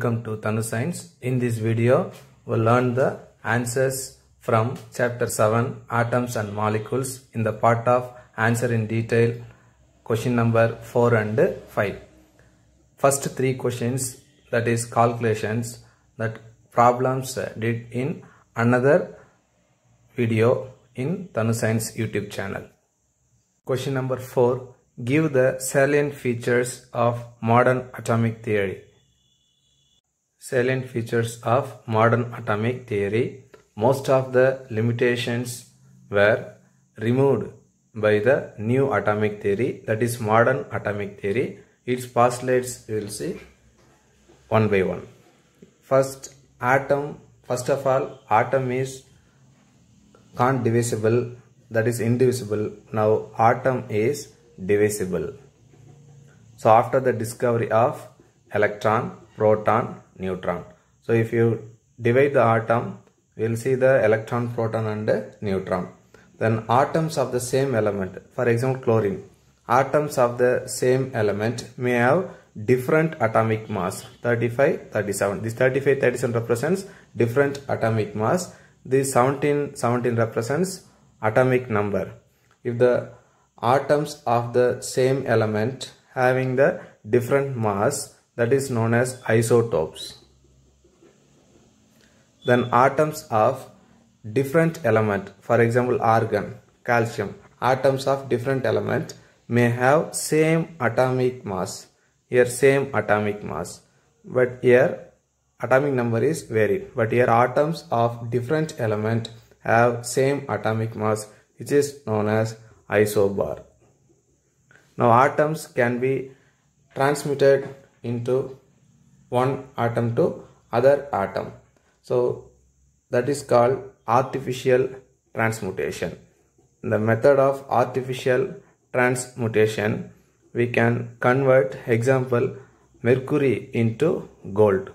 Welcome to Tanu Science. In this video, we'll learn the answers from chapter 7 Atoms and Molecules in the part of answer in detail question number 4 and 5. First three questions that is calculations that problems did in another video in Tanu Science YouTube channel. Question number 4 Give the salient features of modern atomic theory salient features of modern atomic theory. Most of the limitations were removed by the new atomic theory that is modern atomic theory. Its postulates we will see one by one. First atom, first of all atom is can't divisible that is indivisible. Now atom is divisible. So after the discovery of electron, proton, neutron. So if you divide the atom, we'll see the electron, proton and neutron. Then atoms of the same element, for example chlorine, atoms of the same element may have different atomic mass 35 37 this 35 37 represents different atomic mass this 17 17 represents atomic number if the atoms of the same element having the different mass that is known as isotopes. Then atoms of different element, for example argon, calcium, atoms of different element may have same atomic mass. Here same atomic mass, but here atomic number is varied. But here atoms of different element have same atomic mass, which is known as isobar. Now atoms can be transmitted into one atom to other atom. So that is called artificial transmutation. The method of artificial transmutation we can convert example mercury into gold.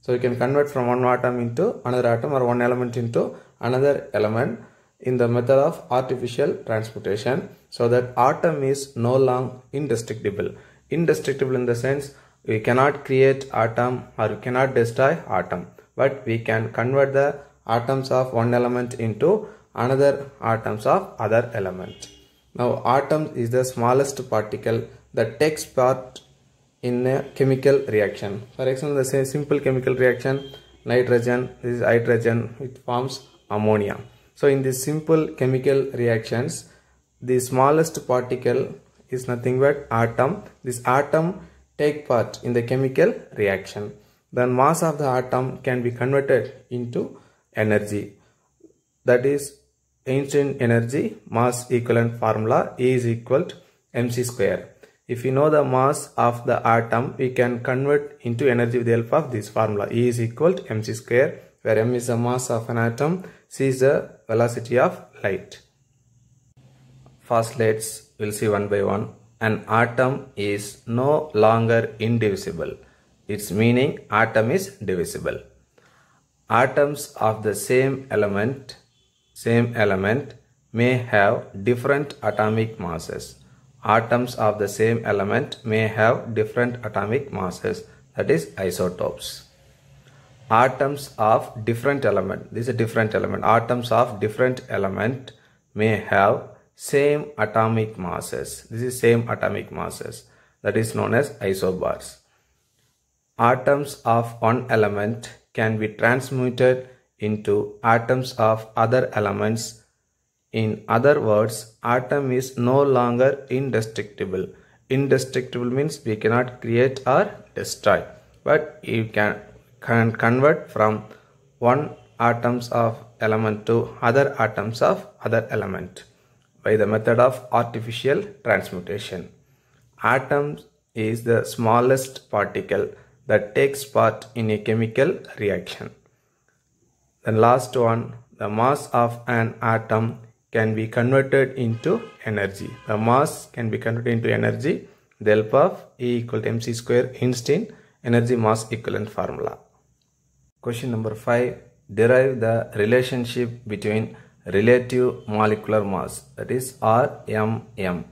So you can convert from one atom into another atom or one element into another element in the method of artificial transmutation so that atom is no long indestructible. Indestructible in the sense we cannot create atom or we cannot destroy atom but we can convert the atoms of one element into another atoms of other element now atom is the smallest particle that takes part in a chemical reaction for example the simple chemical reaction nitrogen this is hydrogen it forms ammonia so in these simple chemical reactions the smallest particle is nothing but atom this atom take part in the chemical reaction. Then mass of the atom can be converted into energy. That is Einstein energy mass equivalent formula is equal to mc square. If we know the mass of the atom, we can convert into energy with the help of this formula. E is equal to mc square, where m is the mass of an atom, c is the velocity of light. First, let's we'll see one by one an atom is no longer indivisible. Its meaning atom is divisible. Atoms of the same element, same element may have different atomic masses. Atoms of the same element may have different atomic masses that is isotopes. Atoms of different element, this is a different element. Atoms of different element may have same atomic masses. This is same atomic masses that is known as isobars. Atoms of one element can be transmuted into atoms of other elements. In other words, atom is no longer indestructible. Indestructible means we cannot create or destroy, but you can, can convert from one atoms of element to other atoms of other element by the method of artificial transmutation. Atom is the smallest particle that takes part in a chemical reaction. The last one, the mass of an atom can be converted into energy. The mass can be converted into energy the help of E equal to mc square Einstein energy mass equivalent formula. Question number 5. Derive the relationship between relative molecular mass that is RMM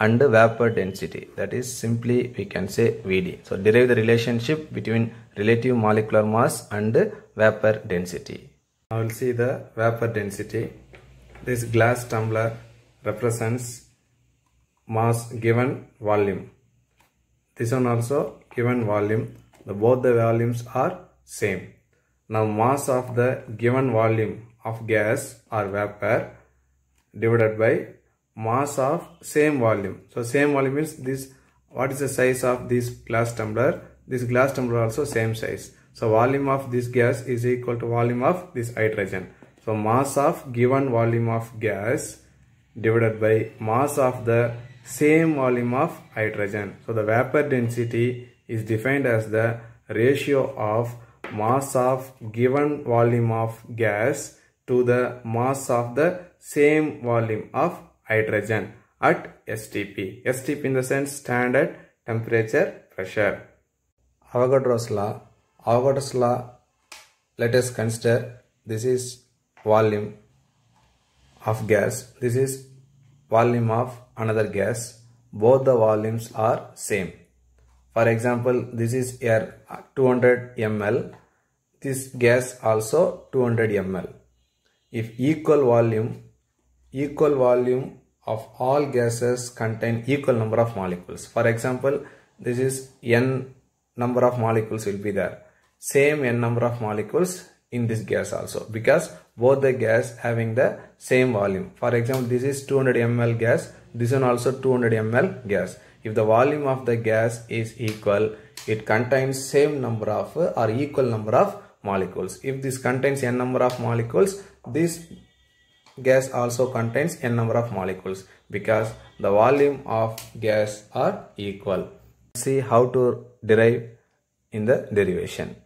and vapor density that is simply we can say VD. So derive the relationship between relative molecular mass and vapor density. I will see the vapor density. This glass tumbler represents mass given volume. This one also given volume. The, both the volumes are same. Now mass of the given volume of gas or vapor divided by mass of same volume. So same volume means this what is the size of this glass tumbler? This glass tumbler also same size. So volume of this gas is equal to volume of this hydrogen. So mass of given volume of gas divided by mass of the same volume of hydrogen. So the vapor density is defined as the ratio of mass of given volume of gas to the mass of the same volume of hydrogen at STP. STP in the sense standard temperature pressure. Avogadro's law. Avogadro's law let us consider this is volume of gas. This is volume of another gas. Both the volumes are same. For example, this is air uh, 200 ml. This gas also 200 ml if equal volume equal volume of all gases contain equal number of molecules for example this is n number of molecules will be there same n number of molecules in this gas also because both the gas having the same volume for example this is 200 ml gas this one also 200 ml gas if the volume of the gas is equal it contains same number of or equal number of molecules if this contains n number of molecules this gas also contains n number of molecules because the volume of gas are equal. See how to derive in the derivation.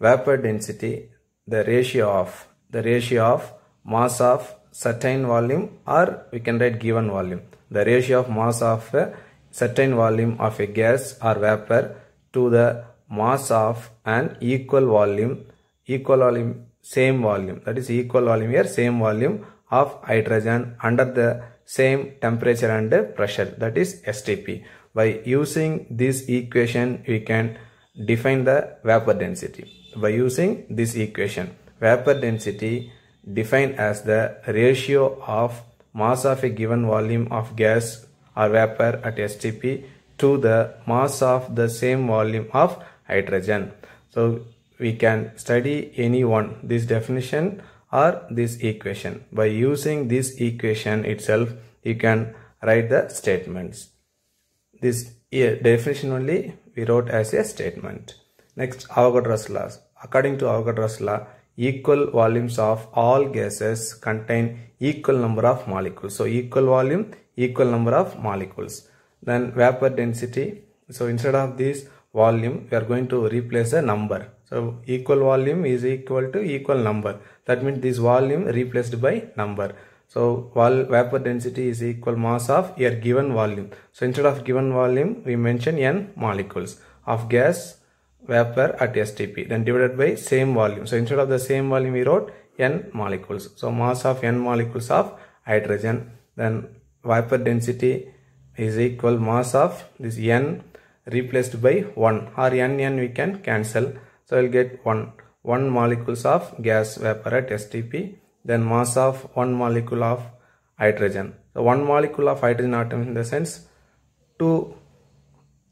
Vapor density, the ratio of, the ratio of mass of certain volume or we can write given volume. The ratio of mass of a certain volume of a gas or vapor to the mass of an equal volume, equal volume same volume that is equal volume here same volume of hydrogen under the same temperature and pressure that is STP. By using this equation we can define the vapor density. By using this equation vapor density defined as the ratio of mass of a given volume of gas or vapor at STP to the mass of the same volume of hydrogen. So we can study any one this definition or this equation. By using this equation itself, you can write the statements. This definition only we wrote as a statement. Next, Avogadro's law. According to Avogadro's law, equal volumes of all gases contain equal number of molecules. So, equal volume, equal number of molecules. Then vapor density. So, instead of this volume, we are going to replace a number. So um, equal volume is equal to equal number. That means this volume replaced by number. So vapor density is equal mass of your given volume. So instead of given volume, we mention n molecules of gas vapor at STP then divided by same volume. So instead of the same volume, we wrote n molecules. So mass of n molecules of hydrogen. Then vapor density is equal mass of this n replaced by 1 or n n we can cancel. So I'll get 1. 1 molecules of gas vapor at STP. Then mass of 1 molecule of hydrogen. So 1 molecule of hydrogen atom in the sense 2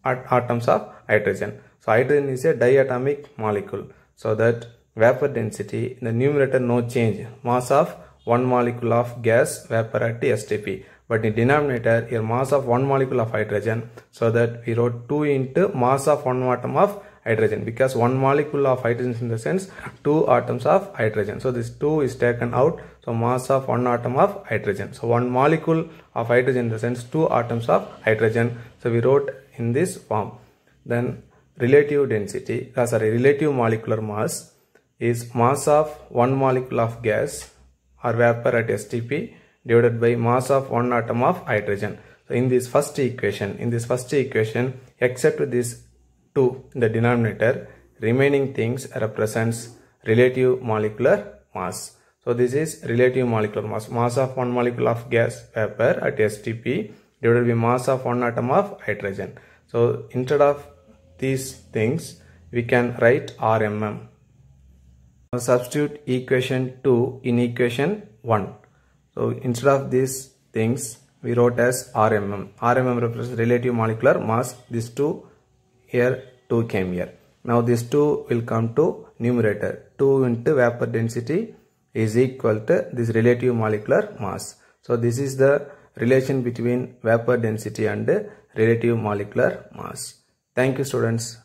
at atoms of hydrogen. So hydrogen is a diatomic molecule. So that vapor density in the numerator no change. Mass of 1 molecule of gas vapor at STP. But in denominator your mass of 1 molecule of hydrogen. So that we wrote 2 into mass of 1 atom of hydrogen because one molecule of hydrogen is in the sense two atoms of hydrogen so this two is taken out so mass of one atom of hydrogen so one molecule of hydrogen in the sense two atoms of hydrogen so we wrote in this form then relative density uh, sorry relative molecular mass is mass of one molecule of gas or vapor at STP divided by mass of one atom of hydrogen. So in this first equation, in this first equation, except this 2 in the denominator, remaining things represents relative molecular mass. So this is relative molecular mass, mass of one molecule of gas vapor at STP divided by mass of one atom of hydrogen. So instead of these things, we can write RMM. Now substitute equation 2 in equation 1. So instead of these things, we wrote as RMM. RMM represents relative molecular mass. These two here 2 came here. Now this 2 will come to numerator. 2 into vapor density is equal to this relative molecular mass. So this is the relation between vapor density and relative molecular mass. Thank you students.